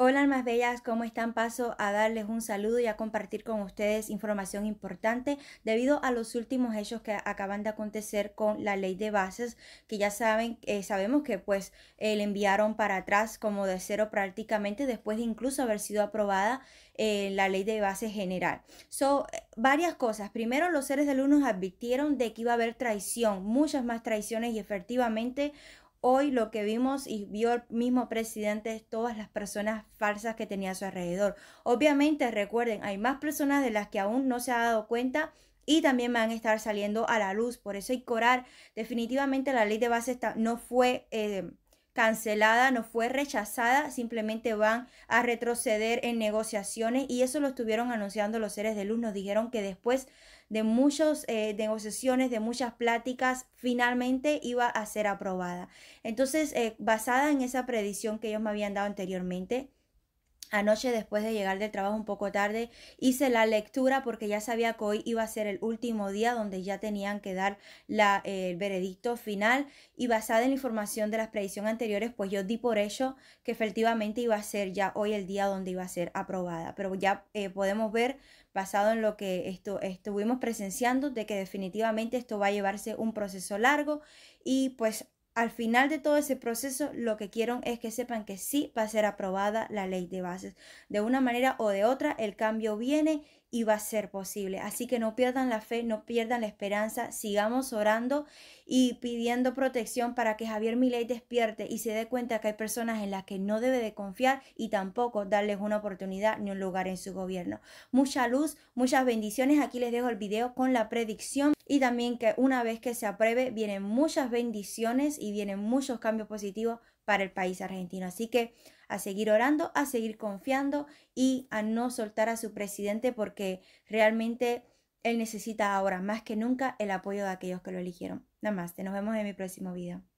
Hola más bellas, ¿cómo están? Paso a darles un saludo y a compartir con ustedes información importante debido a los últimos hechos que acaban de acontecer con la ley de bases, que ya saben, eh, sabemos que pues eh, le enviaron para atrás como de cero prácticamente después de incluso haber sido aprobada eh, la ley de base general. So, varias cosas. Primero, los seres de alumnos advirtieron de que iba a haber traición, muchas más traiciones y efectivamente Hoy lo que vimos y vio el mismo presidente es todas las personas falsas que tenía a su alrededor. Obviamente, recuerden, hay más personas de las que aún no se ha dado cuenta y también van a estar saliendo a la luz. Por eso Corar definitivamente la ley de base está, no fue... Eh, cancelada, no fue rechazada, simplemente van a retroceder en negociaciones y eso lo estuvieron anunciando los seres de luz, nos dijeron que después de muchas eh, negociaciones, de muchas pláticas, finalmente iba a ser aprobada. Entonces, eh, basada en esa predicción que ellos me habían dado anteriormente, Anoche después de llegar del trabajo un poco tarde hice la lectura porque ya sabía que hoy iba a ser el último día donde ya tenían que dar la, eh, el veredicto final y basada en la información de las predicciones anteriores pues yo di por ello que efectivamente iba a ser ya hoy el día donde iba a ser aprobada. Pero ya eh, podemos ver basado en lo que esto, estuvimos presenciando de que definitivamente esto va a llevarse un proceso largo y pues al final de todo ese proceso, lo que quiero es que sepan que sí va a ser aprobada la ley de bases. De una manera o de otra, el cambio viene y va a ser posible. Así que no pierdan la fe, no pierdan la esperanza, sigamos orando y pidiendo protección para que Javier Milei despierte y se dé cuenta que hay personas en las que no debe de confiar y tampoco darles una oportunidad ni un lugar en su gobierno. Mucha luz, muchas bendiciones. Aquí les dejo el video con la predicción y también que una vez que se apruebe vienen muchas bendiciones y vienen muchos cambios positivos para el país argentino. Así que a seguir orando, a seguir confiando y a no soltar a su presidente porque realmente él necesita ahora más que nunca el apoyo de aquellos que lo eligieron. Nada más, te nos vemos en mi próximo video.